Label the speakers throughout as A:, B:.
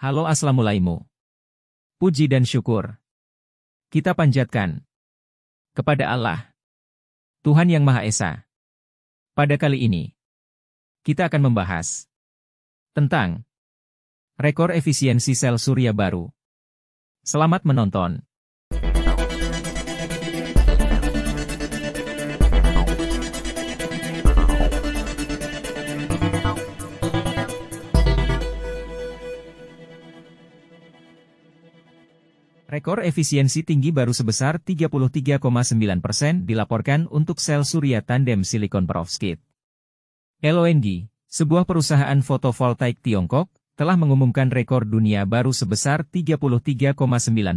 A: Halo assalamualaikum. Puji dan syukur. Kita panjatkan kepada Allah, Tuhan Yang Maha Esa. Pada kali ini, kita akan membahas tentang rekor efisiensi
B: sel surya baru. Selamat menonton! Rekor efisiensi tinggi baru sebesar 33,9 persen dilaporkan untuk sel surya tandem silikon perovskit. LONG, sebuah perusahaan fotovoltaik Tiongkok, telah mengumumkan rekor dunia baru sebesar 33,9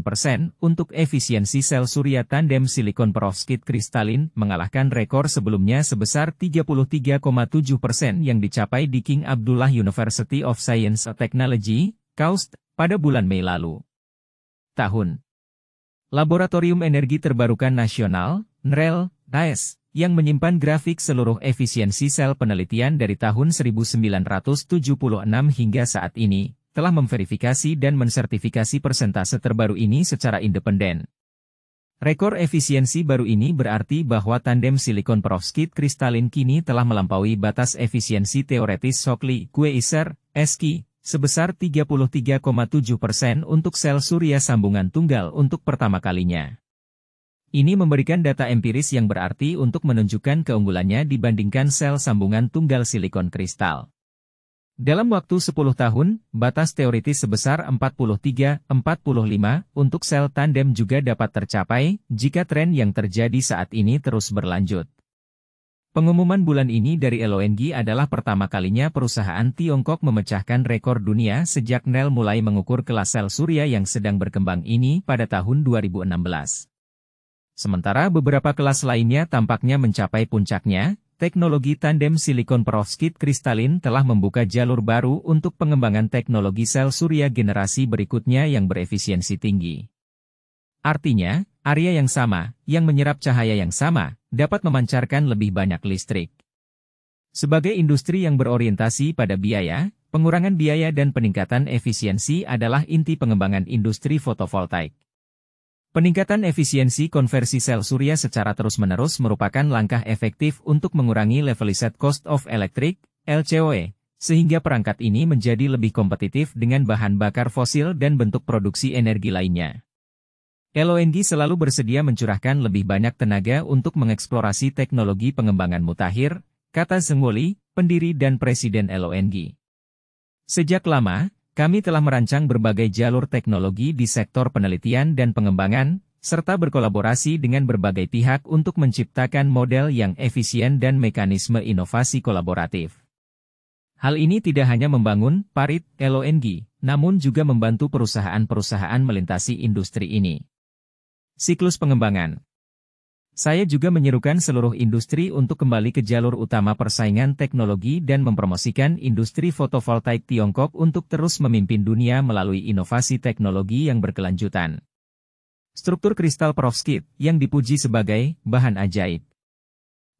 B: persen untuk efisiensi sel surya tandem silikon perovskit kristalin mengalahkan rekor sebelumnya sebesar 33,7 persen yang dicapai di King Abdullah University of Science and Technology, KAUST, pada bulan Mei lalu tahun. Laboratorium Energi Terbarukan Nasional, NREL, AS, e yang menyimpan grafik seluruh efisiensi sel penelitian dari tahun 1976 hingga saat ini, telah memverifikasi dan mensertifikasi persentase terbaru ini secara independen. Rekor efisiensi baru ini berarti bahwa tandem silikon perovskit kristalin kini telah melampaui batas efisiensi teoretis Shockley, Kueiser, Eski, sebesar 33,7 persen untuk sel surya sambungan tunggal untuk pertama kalinya. Ini memberikan data empiris yang berarti untuk menunjukkan keunggulannya dibandingkan sel sambungan tunggal silikon kristal. Dalam waktu 10 tahun, batas teoritis sebesar 43-45 untuk sel tandem juga dapat tercapai jika tren yang terjadi saat ini terus berlanjut. Pengumuman bulan ini dari LONG adalah pertama kalinya perusahaan Tiongkok memecahkan rekor dunia sejak Nel mulai mengukur kelas sel surya yang sedang berkembang ini pada tahun 2016. Sementara beberapa kelas lainnya tampaknya mencapai puncaknya, teknologi tandem silikon perovskit kristalin telah membuka jalur baru untuk pengembangan teknologi sel surya generasi berikutnya yang berefisiensi tinggi. Artinya, Area yang sama, yang menyerap cahaya yang sama, dapat memancarkan lebih banyak listrik. Sebagai industri yang berorientasi pada biaya, pengurangan biaya dan peningkatan efisiensi adalah inti pengembangan industri fotovoltaik. Peningkatan efisiensi konversi sel surya secara terus-menerus merupakan langkah efektif untuk mengurangi level set cost of electric, LCOE, sehingga perangkat ini menjadi lebih kompetitif dengan bahan bakar fosil dan bentuk produksi energi lainnya. LONG selalu bersedia mencurahkan lebih banyak tenaga untuk mengeksplorasi teknologi pengembangan mutakhir, kata Zengwoli, pendiri dan presiden LONG. Sejak lama, kami telah merancang berbagai jalur teknologi di sektor penelitian dan pengembangan, serta berkolaborasi dengan berbagai pihak untuk menciptakan model yang efisien dan mekanisme inovasi kolaboratif. Hal ini tidak hanya membangun parit LONG, namun juga membantu perusahaan-perusahaan melintasi industri ini. Siklus pengembangan Saya juga menyerukan seluruh industri untuk kembali ke jalur utama persaingan teknologi dan mempromosikan industri fotovoltaik Tiongkok untuk terus memimpin dunia melalui inovasi teknologi yang berkelanjutan. Struktur kristal perovskit, yang dipuji sebagai bahan ajaib.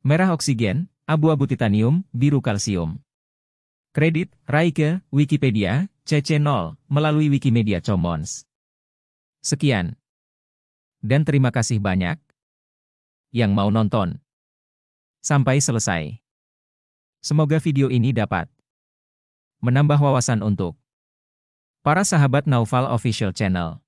B: Merah oksigen, abu-abu titanium, biru kalsium. Kredit, Raike, Wikipedia, CC0, melalui Wikimedia Commons. Sekian. Dan terima kasih banyak
A: yang mau nonton. Sampai selesai. Semoga video ini dapat menambah wawasan untuk para sahabat Naufal Official Channel.